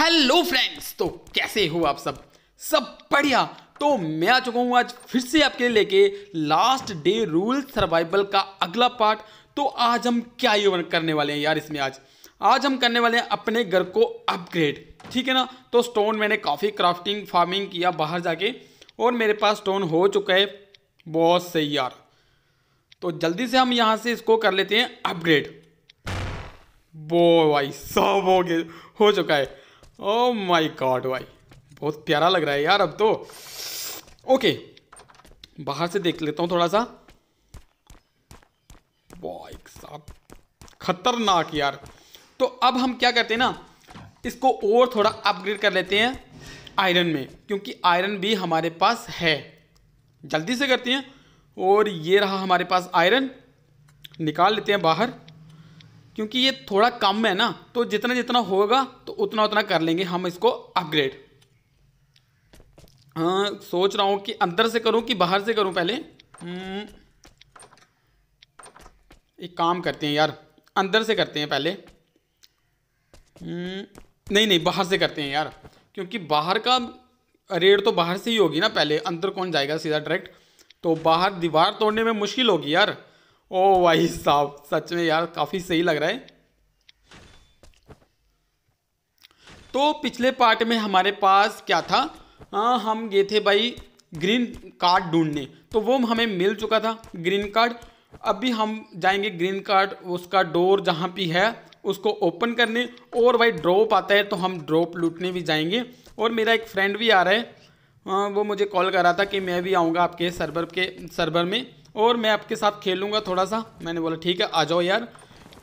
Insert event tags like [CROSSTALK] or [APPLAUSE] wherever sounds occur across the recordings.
Hello friends तो कैसे हो आप सब सब बढ़िया तो मैं आ चुका हूँ आज फिर से आपके लिए लेके लास्ट डे रूल सर्वाइवल का अगला पार्ट तो आज हम क्या ये करने वाले हैं यार इसमें आज आज हम करने वाले हैं अपने घर को अपग्रेड ठीक है ना तो स्टोन मैंने काफ़ी क्राफ्टिंग फार्मिंग किया बाहर जाके और मेरे पास स्टोन हो चुका है बहुत सही यार तो जल्दी से हम यहाँ से इसको कर लेते हैं अपग्रेड बो भाई सब हो गए हो चुका है ओ माय गॉड भाई बहुत प्यारा लग रहा है यार अब तो ओके बाहर से देख लेता हूँ थोड़ा सा साहब खतरनाक यार तो अब हम क्या करते हैं ना इसको और थोड़ा अपग्रेड कर लेते हैं आयरन में क्योंकि आयरन भी हमारे पास है जल्दी से करते हैं और ये रहा हमारे पास आयरन निकाल लेते हैं बाहर क्योंकि ये थोड़ा कम है ना तो जितना जितना होगा तो उतना उतना कर लेंगे हम इसको अपग्रेड हाँ सोच रहा हूँ कि अंदर से करूँ कि बाहर से करूँ पहले हम्म, एक काम करते हैं यार अंदर से करते हैं पहले हम्म, नहीं नहीं बाहर से करते हैं यार क्योंकि बाहर का रेड तो बाहर से ही होगी ना पहले अंदर कौन जाएगा सीधा डायरेक्ट तो बाहर दीवार तोड़ने में मुश्किल होगी यार ओ भाई साहब सच में यार काफ़ी सही लग रहा है तो पिछले पार्ट में हमारे पास क्या था हाँ हम गए थे भाई ग्रीन कार्ड ढूंढने तो वो हमें मिल चुका था ग्रीन कार्ड अभी हम जाएंगे ग्रीन कार्ड उसका डोर जहाँ भी है उसको ओपन करने और भाई ड्रॉप आता है तो हम ड्रॉप लूटने भी जाएंगे और मेरा एक फ्रेंड भी आ रहा है हाँ, वो मुझे कॉल कर रहा था कि मैं भी आऊँगा आपके सर्वर के सर्वर में और मैं आपके साथ खेलूँगा थोड़ा सा मैंने बोला ठीक है आ जाओ यार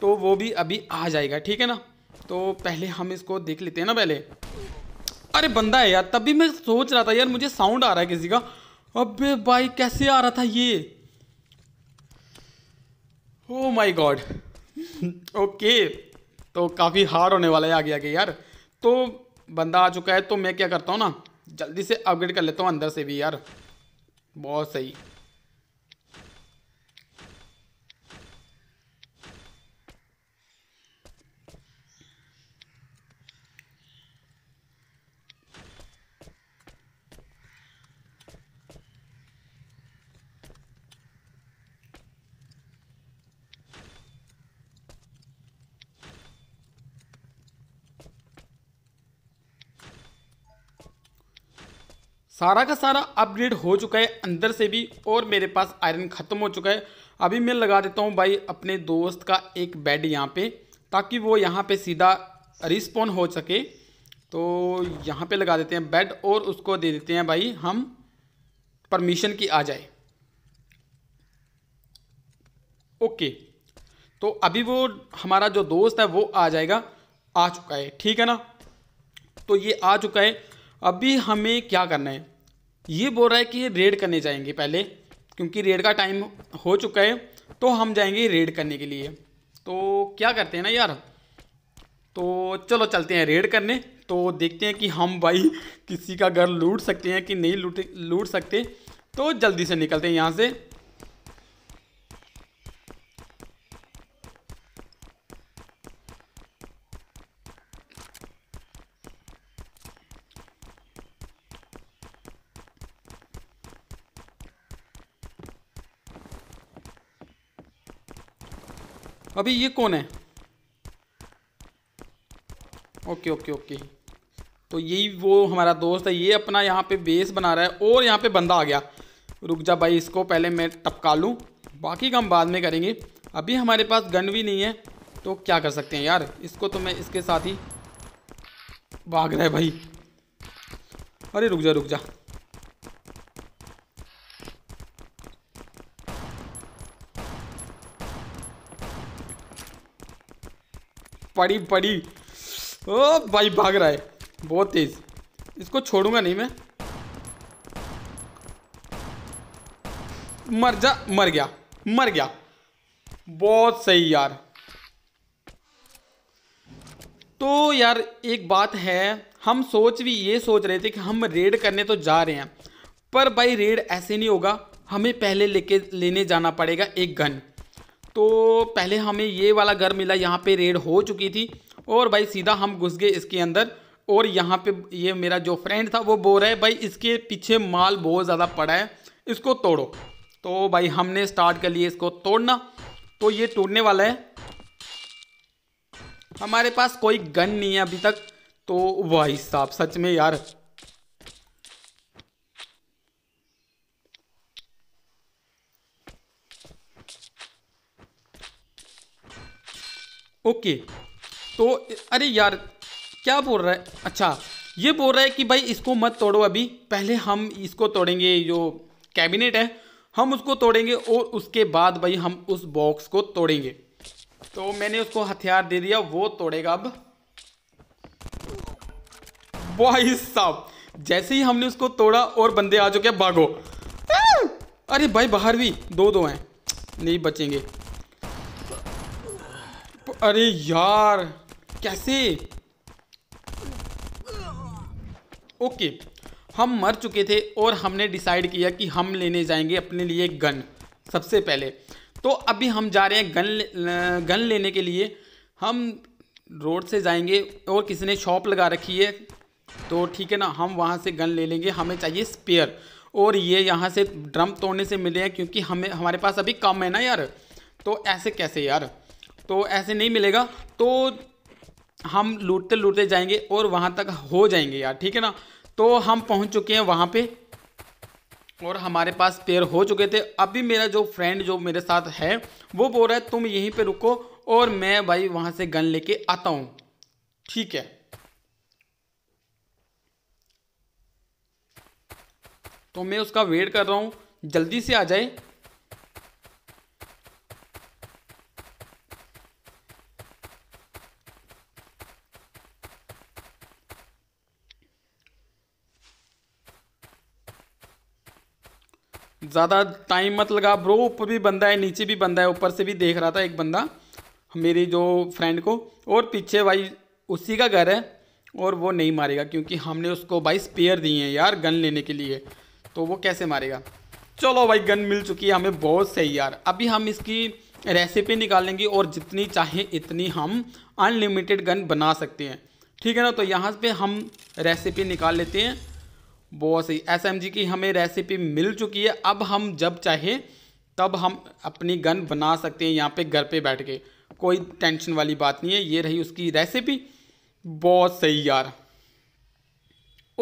तो वो भी अभी आ जाएगा ठीक है ना तो पहले हम इसको देख लेते हैं ना पहले अरे बंदा है यार तभी मैं सोच रहा था यार मुझे साउंड आ रहा है किसी का अबे भाई कैसे आ रहा था ये ओ माई गॉड ओके तो काफ़ी हार्ड होने वाला है आगे आगे यार तो बंदा आ चुका है तो मैं क्या करता हूँ ना जल्दी से अपग्रेड कर लेता हूँ अंदर से भी यार बहुत सही सारा का सारा अपग्रेड हो चुका है अंदर से भी और मेरे पास आयरन ख़त्म हो चुका है अभी मैं लगा देता हूँ भाई अपने दोस्त का एक बेड यहाँ पे ताकि वो यहाँ पे सीधा रिस्पॉन हो सके तो यहाँ पे लगा देते हैं बेड और उसको दे देते हैं भाई हम परमिशन की आ जाए ओके तो अभी वो हमारा जो दोस्त है वो आ जाएगा आ चुका है ठीक है ना तो ये आ चुका है अभी हमें क्या करना है ये बोल रहा है कि रेड करने जाएंगे पहले क्योंकि रेड का टाइम हो चुका है तो हम जाएंगे रेड करने के लिए तो क्या करते हैं ना यार तो चलो चलते हैं रेड करने तो देखते हैं कि हम भाई किसी का घर लूट सकते हैं कि नहीं लूट लूट सकते तो जल्दी से निकलते हैं यहाँ से अभी ये कौन है ओके ओके ओके तो यही वो हमारा दोस्त है ये अपना यहाँ पे बेस बना रहा है और यहाँ पे बंदा आ गया रुक जा भाई इसको पहले मैं टपका लूँ बाकी काम बाद में करेंगे अभी हमारे पास गन भी नहीं है तो क्या कर सकते हैं यार इसको तो मैं इसके साथ ही भाग रहा है भाई अरे रुक जा रुक जा पड़ी पड़ी ओ भाई भाग रहा है बहुत तेज इसको छोड़ूंगा नहीं मैं मर जा मर गया मर गया बहुत सही यार तो यार एक बात है हम सोच भी ये सोच रहे थे कि हम रेड करने तो जा रहे हैं पर भाई रेड ऐसे नहीं होगा हमें पहले लेके लेने जाना पड़ेगा एक गन तो पहले हमें ये वाला घर मिला यहाँ पे रेड हो चुकी थी और भाई सीधा हम घुस गए इसके अंदर और यहाँ पे ये मेरा जो फ्रेंड था वो बोल रहा है भाई इसके पीछे माल बहुत ज़्यादा पड़ा है इसको तोड़ो तो भाई हमने स्टार्ट कर लिए इसको तोड़ना तो ये टूटने वाला है हमारे पास कोई गन नहीं है अभी तक तो भाई साहब सच में यार ओके तो अरे यार क्या बोल रहा है अच्छा ये बोल रहा है कि भाई इसको मत तोड़ो अभी पहले हम इसको तोड़ेंगे जो कैबिनेट है हम उसको तोड़ेंगे और उसके बाद भाई हम उस बॉक्स को तोड़ेंगे तो मैंने उसको हथियार दे दिया वो तोड़ेगा अब भाई साहब जैसे ही हमने उसको तोड़ा और बंदे आ चुके भागो अरे भाई बाहर भी दो दो हैं नहीं बचेंगे अरे यार कैसे ओके हम मर चुके थे और हमने डिसाइड किया कि हम लेने जाएंगे अपने लिए गन सबसे पहले तो अभी हम जा रहे हैं गन ले, गन लेने के लिए हम रोड से जाएंगे और किसी ने शॉप लगा रखी है तो ठीक है ना हम वहाँ से गन ले लेंगे हमें चाहिए स्पेयर और ये यहाँ से ड्रम तोड़ने से मिले हैं क्योंकि हमें हमारे पास अभी कम है ना यार तो ऐसे कैसे यार तो ऐसे नहीं मिलेगा तो हम लूटते लूटते जाएंगे और वहाँ तक हो जाएंगे यार ठीक है ना तो हम पहुँच चुके हैं वहाँ पे और हमारे पास पेयर हो चुके थे अभी मेरा जो फ्रेंड जो मेरे साथ है वो बोल रहा है तुम यहीं पे रुको और मैं भाई वहाँ से गन लेके आता हूँ ठीक है तो मैं उसका वेट कर रहा हूँ जल्दी से आ जाए ज़्यादा टाइम मत लगा ब्रो ऊपर भी बंदा है नीचे भी बंदा है ऊपर से भी देख रहा था एक बंदा मेरी जो फ्रेंड को और पीछे भाई उसी का घर है और वो नहीं मारेगा क्योंकि हमने उसको भाई स्पेयर दिए हैं यार गन लेने के लिए तो वो कैसे मारेगा चलो भाई गन मिल चुकी है हमें बहुत सही यार अभी हम इसकी रेसिपी निकालेंगे और जितनी चाहे इतनी हम अनलिमिटेड गन बना सकते हैं ठीक है ना तो यहाँ पे हम रेसिपी निकाल लेते हैं बहुत सही जी की हमें रेसिपी मिल चुकी है अब हम जब चाहे तब हम अपनी गन बना सकते हैं यहाँ पे घर पे बैठ के कोई टेंशन वाली बात नहीं है ये रही उसकी रेसिपी बहुत सही यार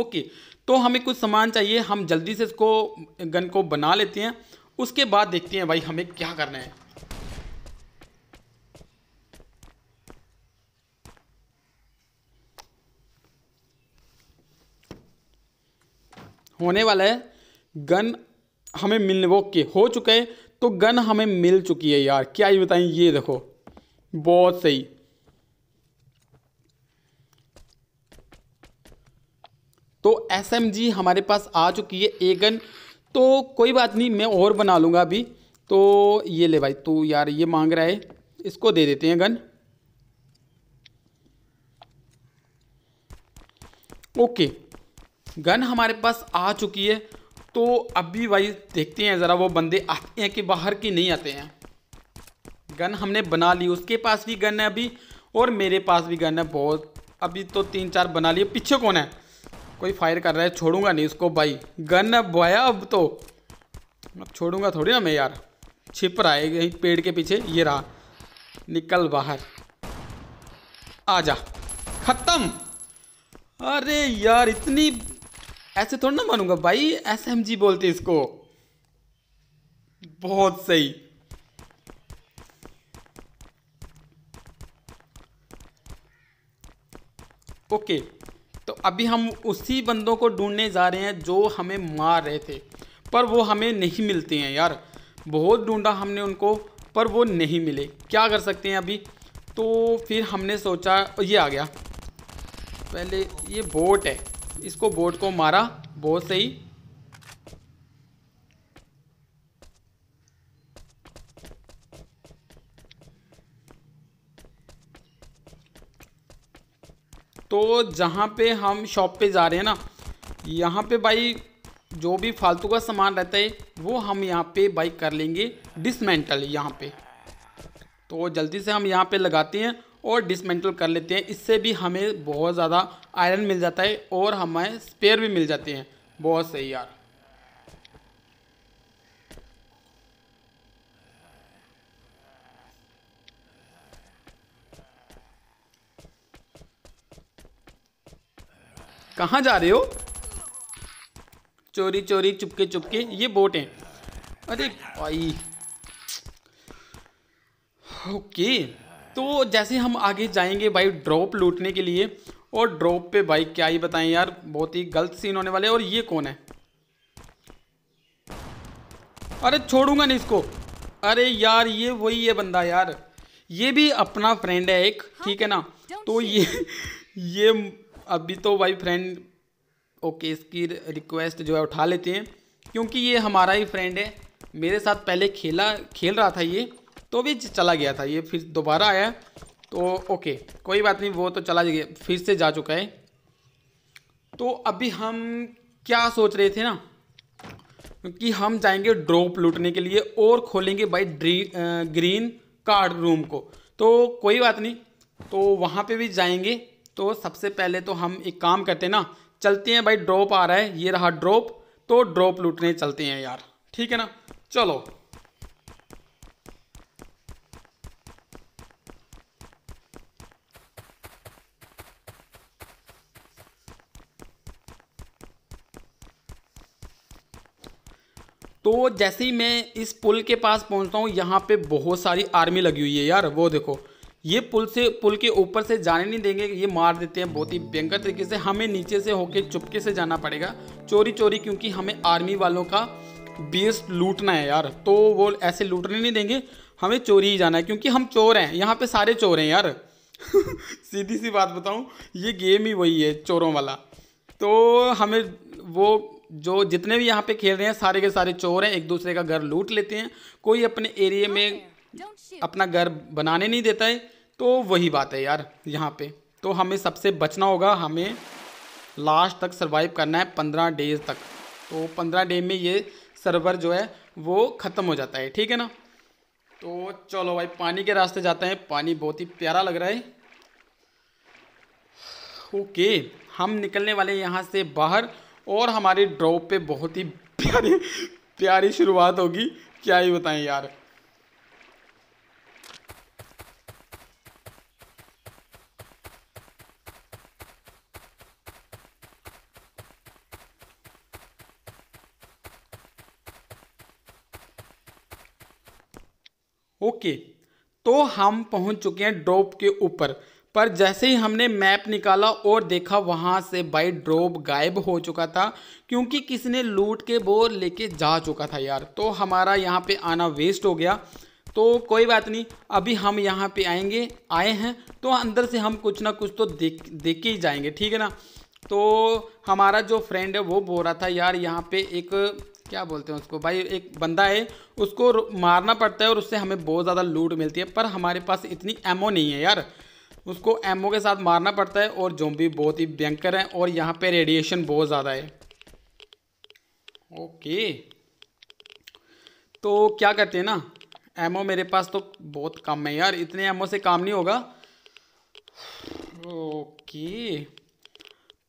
ओके तो हमें कुछ सामान चाहिए हम जल्दी से इसको गन को बना लेते हैं उसके बाद देखते हैं भाई हमें क्या करना है होने वाला है गन हमें मिलने वो के हो चुका है तो गन हमें मिल चुकी है यार क्या ये बताएं ये देखो बहुत सही तो एस हमारे पास आ चुकी है ए गन तो कोई बात नहीं मैं और बना लूँगा अभी तो ये ले भाई तो यार ये मांग रहा है इसको दे देते हैं गन ओके गन हमारे पास आ चुकी है तो अभी भाई देखते हैं ज़रा वो बंदे आते हैं कि बाहर की नहीं आते हैं गन हमने बना ली उसके पास भी गन है अभी और मेरे पास भी गन है बहुत अभी तो तीन चार बना लिए पीछे कौन है कोई फायर कर रहा है छोड़ूंगा नहीं उसको भाई गन बोया अब तो अब छोड़ूंगा थोड़ी ना मैं यार छिप रहा है कहीं पेड़ के पीछे ये रहा निकल बाहर आ जा ख़त्म अरे यार इतनी ऐसे थोड़ा ना मानूंगा भाई एस एम जी बोलते इसको बहुत सही ओके तो अभी हम उसी बंदों को ढूंढने जा रहे हैं जो हमें मार रहे थे पर वो हमें नहीं मिलते हैं यार बहुत ढूंढा हमने उनको पर वो नहीं मिले क्या कर सकते हैं अभी तो फिर हमने सोचा ये आ गया पहले ये बोट है इसको बोर्ड को मारा बहुत सही तो जहाँ पे हम शॉप पे जा रहे हैं ना यहाँ पे भाई जो भी फालतू का सामान रहता है वो हम यहाँ पे भाई कर लेंगे डिसमेंटल यहाँ पे तो जल्दी से हम यहाँ पे लगाते हैं और डिसमेंटल कर लेते हैं इससे भी हमें बहुत ज़्यादा आयरन मिल जाता है और हमें स्पेयर भी मिल जाते हैं बहुत सही यार कहाँ जा रहे हो चोरी चोरी चुपके चुपके ये बोट हैं अरे भाई ओके तो जैसे हम आगे जाएंगे भाई ड्रॉप लूटने के लिए और ड्रॉप पे भाई क्या ही बताएं यार बहुत ही गलत सीन होने वाले और ये कौन है अरे छोड़ूंगा नहीं इसको अरे यार ये वही है बंदा यार ये भी अपना फ्रेंड है एक हाँ, ठीक है ना तो ये [LAUGHS] ये अभी तो भाई फ्रेंड ओके इसकी रिक्वेस्ट जो है उठा लेते हैं क्योंकि ये हमारा ही फ्रेंड है मेरे साथ पहले खेला खेल रहा था ये तो भी चला गया था ये फिर दोबारा आया तो ओके कोई बात नहीं वो तो चला गया फिर से जा चुका है तो अभी हम क्या सोच रहे थे ना कि हम जाएंगे ड्रॉप लूटने के लिए और खोलेंगे भाई ग्रीन कार्ड रूम को तो कोई बात नहीं तो वहाँ पे भी जाएंगे तो सबसे पहले तो हम एक काम करते हैं ना चलते हैं भाई ड्रॉप आ रहा है ये रहा ड्रॉप तो ड्रॉप लूटने चलते हैं यार ठीक है ना चलो तो जैसे ही मैं इस पुल के पास पहुंचता हूँ यहाँ पे बहुत सारी आर्मी लगी हुई है यार वो देखो ये पुल से पुल के ऊपर से जाने नहीं देंगे ये मार देते हैं बहुत ही भयंकर तरीके से हमें नीचे से होके चुपके से जाना पड़ेगा चोरी चोरी क्योंकि हमें आर्मी वालों का बेस लूटना है यार तो वो ऐसे लूटने नहीं देंगे हमें चोरी ही जाना है क्योंकि हम चोर हैं यहाँ पर सारे चोर हैं यार [LAUGHS] सीधी सी बात बताऊँ ये गेम ही वही है चोरों वाला तो हमें वो जो जितने भी यहाँ पे खेल रहे हैं सारे के सारे चोर हैं एक दूसरे का घर लूट लेते हैं कोई अपने एरिए में अपना घर बनाने नहीं देता है तो वही बात है यार यहाँ पे तो हमें सबसे बचना होगा हमें लास्ट तक सर्वाइव करना है पंद्रह डेज तक तो पंद्रह डे में ये सर्वर जो है वो ख़त्म हो जाता है ठीक है ना तो चलो भाई पानी के रास्ते जाते हैं पानी बहुत ही प्यारा लग रहा है ओके हम निकलने वाले यहाँ से बाहर और हमारे ड्रॉप पे बहुत ही प्यारी प्यारी शुरुआत होगी क्या ही बताएं यार ओके okay, तो हम पहुंच चुके हैं ड्रॉप के ऊपर पर जैसे ही हमने मैप निकाला और देखा वहाँ से भाई ड्रॉप गायब हो चुका था क्योंकि किसी ने लूट के बोर लेके जा चुका था यार तो हमारा यहाँ पे आना वेस्ट हो गया तो कोई बात नहीं अभी हम यहाँ पे आएंगे आए हैं तो अंदर से हम कुछ ना कुछ तो देख देख के ही जाएंगे ठीक है ना तो हमारा जो फ्रेंड है वो बोल रहा था यार यहाँ पे एक क्या बोलते हैं उसको भाई एक बंदा है उसको मारना पड़ता है और उससे हमें बहुत ज़्यादा लूट मिलती है पर हमारे पास इतनी एमओ नहीं है यार उसको एमओ के साथ मारना पड़ता है और जोम्बी बहुत ही भयंकर है और यहाँ पे रेडिएशन बहुत ज़्यादा है ओके तो क्या करते हैं ना एमओ मेरे पास तो बहुत कम है यार इतने एमओ से काम नहीं होगा ओके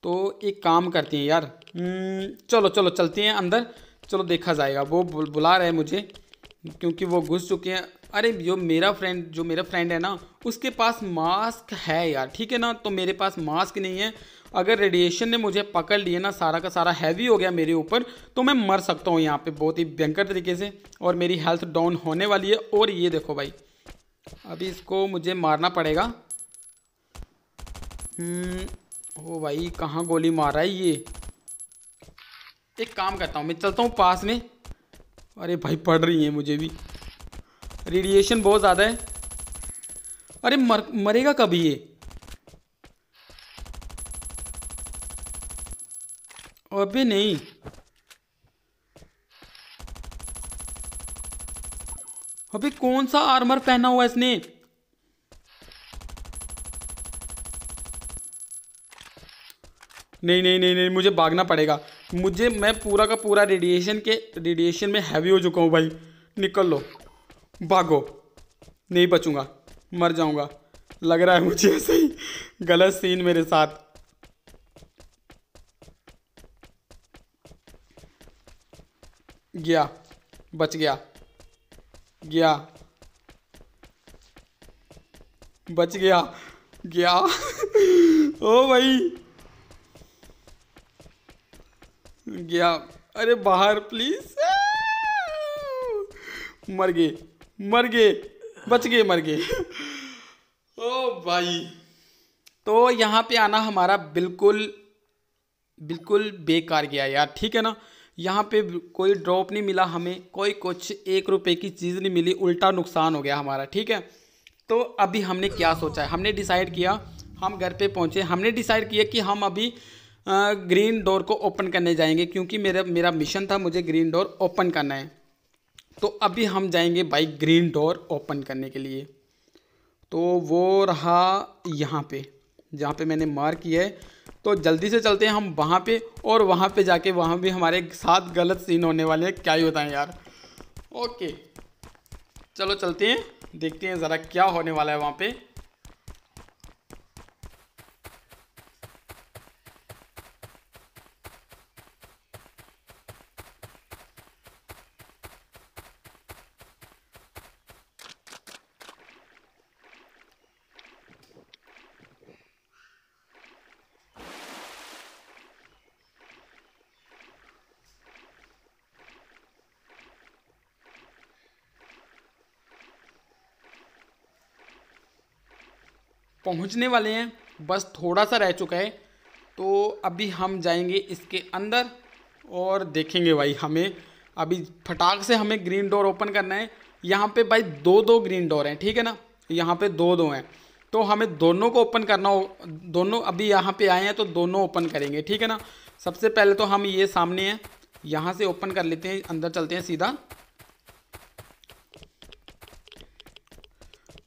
तो एक काम करते हैं यार हम्म, चलो चलो चलते हैं अंदर चलो देखा जाएगा वो बुला रहे हैं मुझे क्योंकि वो घुस चुके हैं अरे जो मेरा फ्रेंड जो मेरा फ्रेंड है ना उसके पास मास्क है यार ठीक है ना तो मेरे पास मास्क नहीं है अगर रेडिएशन ने मुझे पकड़ लिया ना सारा का सारा हैवी हो गया मेरे ऊपर तो मैं मर सकता हूँ यहाँ पे बहुत ही भयंकर तरीके से और मेरी हेल्थ डाउन होने वाली है और ये देखो भाई अभी इसको मुझे मारना पड़ेगा हम्म, ओ भाई कहाँ गोली मार रहा है ये एक काम करता हूँ मैं चलता हूँ पास में अरे भाई पड़ रही है मुझे भी रेडिएशन बहुत ज़्यादा है अरे मर मरेगा कभी ये अभी नहीं अभी कौन सा आर्मर पहना हुआ इसने नहीं नहीं नहीं नहीं मुझे भागना पड़ेगा मुझे मैं पूरा का पूरा रेडिएशन के रेडिएशन में हैवी हो चुका हूँ भाई निकल लो भागो नहीं बचूंगा मर जाऊंगा लग रहा है मुझे ऐसे ही गलत सीन मेरे साथ गया बच गया गया बच गया गया ओ भाई गया अरे बाहर प्लीज मर गए मर गए बच गए मर गए ओ भाई तो यहाँ पे आना हमारा बिल्कुल बिल्कुल बेकार गया यार ठीक है ना यहाँ पे कोई ड्रॉप नहीं मिला हमें कोई कुछ एक रुपए की चीज़ नहीं मिली उल्टा नुकसान हो गया हमारा ठीक है तो अभी हमने क्या सोचा है हमने डिसाइड किया हम घर पे पहुँचे हमने डिसाइड किया कि हम अभी ग्रीन डोर को ओपन करने जाएंगे क्योंकि मेरा मेरा मिशन था मुझे ग्रीन डोर ओपन करना है तो अभी हम जाएंगे बाइक ग्रीन डोर ओपन करने के लिए तो वो रहा यहाँ पे जहाँ पे मैंने मार्क किया है तो जल्दी से चलते हैं हम वहाँ पे और वहाँ पे जाके वहाँ भी हमारे साथ गलत सीन होने वाले हैं क्या ही होता है यार ओके चलो चलते हैं देखते हैं ज़रा क्या होने वाला है वहाँ पे पहुंचने वाले हैं बस थोड़ा सा रह चुका है तो अभी हम जाएंगे इसके अंदर और देखेंगे भाई हमें अभी फटाक से हमें ग्रीन डोर ओपन करना है यहाँ पे भाई दो दो ग्रीन डोर हैं ठीक है ना यहाँ पे दो दो हैं तो हमें दोनों को ओपन करना हो दोनों अभी यहाँ पे आए हैं तो दोनों ओपन करेंगे ठीक है ना सबसे पहले तो हम ये सामने हैं यहाँ से ओपन कर लेते हैं अंदर चलते हैं सीधा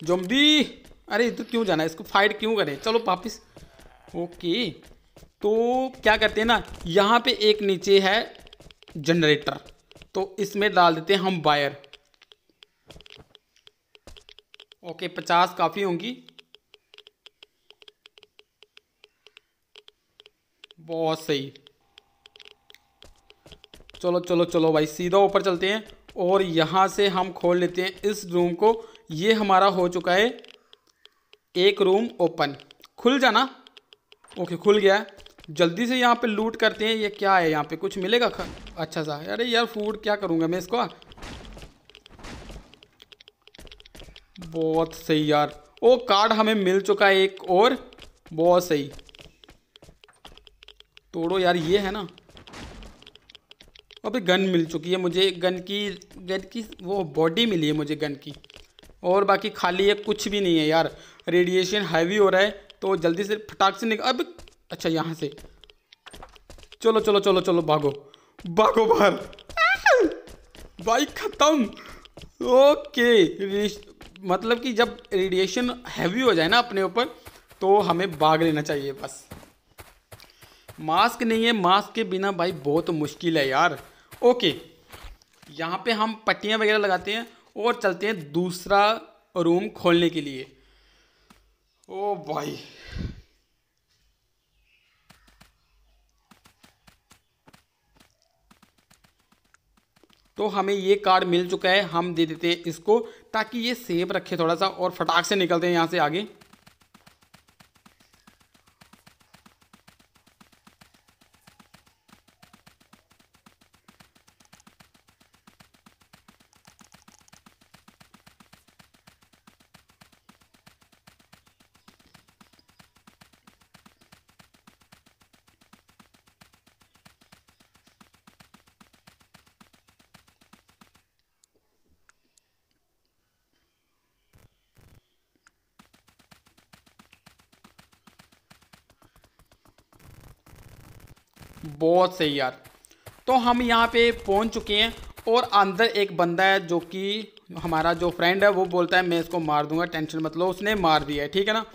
जोम्बी अरे इधर तो क्यों जाना है इसको फाइट क्यों करें चलो वापिस ओके तो क्या करते हैं ना यहाँ पे एक नीचे है जनरेटर तो इसमें डाल देते हैं हम वायर ओके पचास काफ़ी होंगी बहुत सही चलो चलो चलो भाई सीधा ऊपर चलते हैं और यहाँ से हम खोल लेते हैं इस रूम को ये हमारा हो चुका है एक रूम ओपन खुल जाना ओके खुल गया है जल्दी से यहाँ पे लूट करते हैं ये क्या है यहाँ पे कुछ मिलेगा खा? अच्छा सा अरे यार फूड क्या करूँगा मैं इसको बहुत सही यार ओ कार्ड हमें मिल चुका है एक और बहुत सही तोड़ो यार ये है ना अभी गन मिल चुकी है मुझे गन की गन की वो बॉडी मिली है मुझे गन की और बाकी खाली है कुछ भी नहीं है यार रेडिएशन हैवी हो रहा है तो जल्दी से फटाक से निकल अब अच्छा यहाँ से चलो चलो चलो चलो भागो भागो बाहर भाई ख़त्म ओके मतलब कि जब रेडिएशन हैवी हो जाए ना अपने ऊपर तो हमें भाग लेना चाहिए बस मास्क नहीं है मास्क के बिना भाई बहुत मुश्किल है यार ओके यहाँ पे हम पट्टियाँ वगैरह लगाते हैं और चलते हैं दूसरा रूम खोलने के लिए ओ भाई तो हमें ये कार्ड मिल चुका है हम दे देते हैं इसको ताकि ये सेफ रखे थोड़ा सा और फटाक से निकलते हैं यहाँ से आगे बहुत सही यार तो हम यहाँ पे पहुँच चुके हैं और अंदर एक बंदा है जो कि हमारा जो फ्रेंड है वो बोलता है मैं इसको मार दूंगा टेंशन मत लो उसने मार दिया है ठीक है ना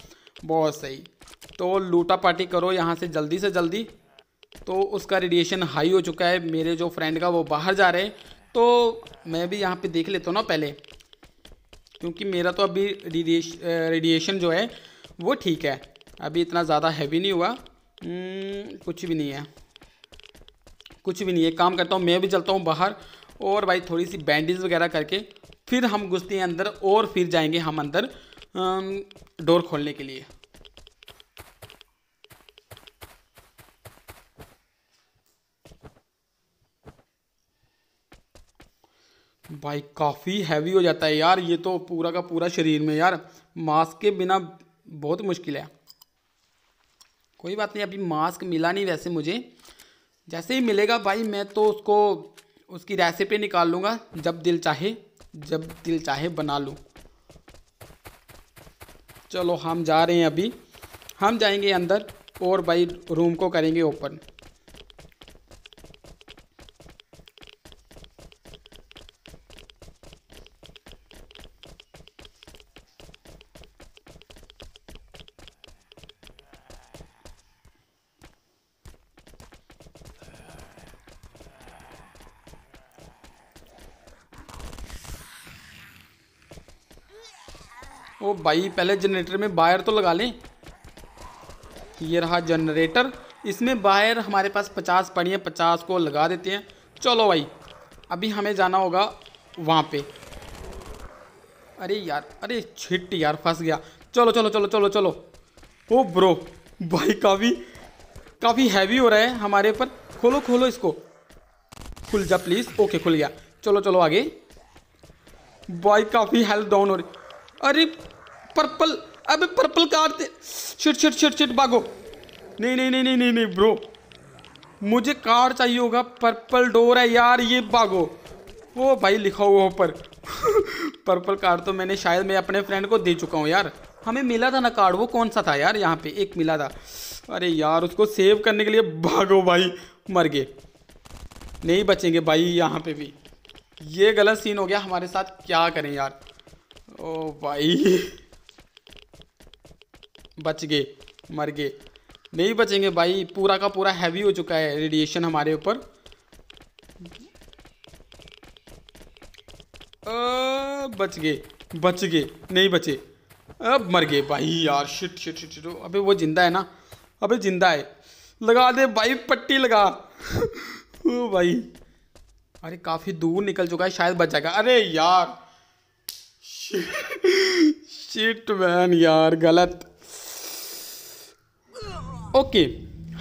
बहुत सही तो लूटा पार्टी करो यहाँ से जल्दी से जल्दी तो उसका रेडिएशन हाई हो चुका है मेरे जो फ्रेंड का वो बाहर जा रहे हैं तो मैं भी यहाँ पे देख लेता हूँ ना पहले क्योंकि मेरा तो अभी रेडिएशन जो है वो ठीक है अभी इतना ज़्यादा हैवी नहीं हुआ हम्म, कुछ भी नहीं है कुछ भी नहीं है काम करता हूँ मैं भी चलता हूँ बाहर और भाई थोड़ी सी बैंडेज वगैरह करके फिर हम घुसते हैं अंदर और फिर जाएंगे हम अंदर डोर खोलने के लिए भाई काफ़ी हैवी हो जाता है यार ये तो पूरा का पूरा शरीर में यार मास्क के बिना बहुत मुश्किल है कोई बात नहीं अभी मास्क मिला नहीं वैसे मुझे जैसे ही मिलेगा भाई मैं तो उसको उसकी रेसिपी निकाल लूँगा जब दिल चाहे जब दिल चाहे बना लूँ चलो हम जा रहे हैं अभी हम जाएंगे अंदर और भाई रूम को करेंगे ओपन ओ भाई पहले जनरेटर में वायर तो लगा लें ये रहा जनरेटर इसमें वायर हमारे पास पचास पड़ी है पचास को लगा देते हैं चलो भाई अभी हमें जाना होगा वहाँ पे अरे यार अरे छिट यार फंस गया चलो चलो चलो चलो चलो ओ ब्रो भाई काफ़ी काफ़ी हैवी हो रहा है हमारे ऊपर खोलो खोलो इसको खुल जा प्लीज़ ओके खुल गया चलो चलो आगे भाई काफ़ी हेल्थ डाउन हो रही अरे पर्पल अबे purple car shit shit shit shit भागो नहीं नहीं नहीं नहीं नहीं नहीं ब्रो मुझे कार चाहिए होगा पर्पल डोर है यार ये भागो वो भाई लिखा हुआ ऊपर [LAUGHS] पर्पल कार तो मैंने शायद मैं अपने फ्रेंड को दे चुका हूँ यार हमें मिला था ना कार्ड वो कौन सा था यार यहाँ पे एक मिला था अरे यार उसको सेव करने के लिए भागो भाई मर गए नहीं बचेंगे भाई यहाँ पे भी ये गलत सीन हो गया हमारे साथ क्या करें यार ओ भाई बच गए मर गए नहीं बचेंगे भाई पूरा का पूरा हैवी हो चुका है रेडिएशन हमारे ऊपर बच गए बच गए नहीं बचे अब मर गए भाई यार शिट शिट शिट शिट अबे वो जिंदा है ना अबे जिंदा है लगा दे भाई पट्टी लगा [LAUGHS] ओ भाई अरे काफ़ी दूर निकल चुका है शायद बच जाएगा अरे यार शिट [LAUGHS] मैन यार गलत ओके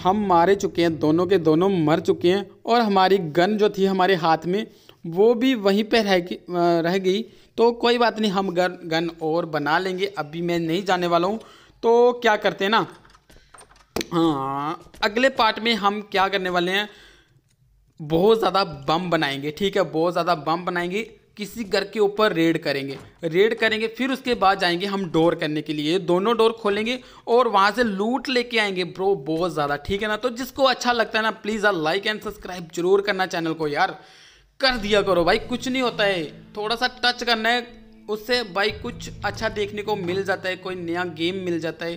हम मारे चुके हैं दोनों के दोनों मर चुके हैं और हमारी गन जो थी हमारे हाथ में वो भी वहीं पर रह रह गई तो कोई बात नहीं हम गन गन और बना लेंगे अभी मैं नहीं जाने वाला हूँ तो क्या करते हैं ना हाँ अगले पार्ट में हम क्या करने वाले हैं बहुत ज़्यादा बम बनाएंगे ठीक है बहुत ज़्यादा बम बनाएंगे किसी घर के ऊपर रेड करेंगे रेड करेंगे फिर उसके बाद जाएंगे हम डोर करने के लिए दोनों डोर खोलेंगे और वहाँ से लूट लेके आएंगे ब्रो बहुत ज़्यादा ठीक है ना तो जिसको अच्छा लगता है ना प्लीज़ आ लाइक एंड सब्सक्राइब जरूर करना चैनल को यार कर दिया करो भाई कुछ नहीं होता है थोड़ा सा टच करना है उससे भाई कुछ अच्छा देखने को मिल जाता है कोई नया गेम मिल जाता है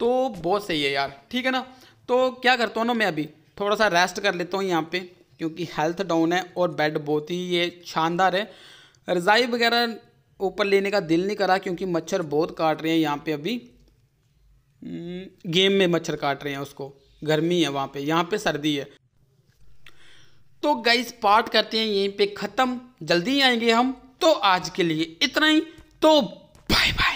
तो बहुत सही है यार ठीक है ना तो क्या करता हूँ ना मैं अभी थोड़ा सा रेस्ट कर लेता हूँ यहाँ पे क्योंकि हेल्थ डाउन है और बेड बहुत ही ये शानदार है रज़ाई वगैरह ऊपर लेने का दिल नहीं करा क्योंकि मच्छर बहुत काट रहे हैं यहाँ पे अभी गेम हम्म, में मच्छर काट रहे हैं उसको गर्मी है वहाँ पे यहाँ पे सर्दी है तो गई पार्ट करते हैं यहीं पे ख़त्म जल्दी आएंगे हम तो आज के लिए इतना ही तो बाय बाय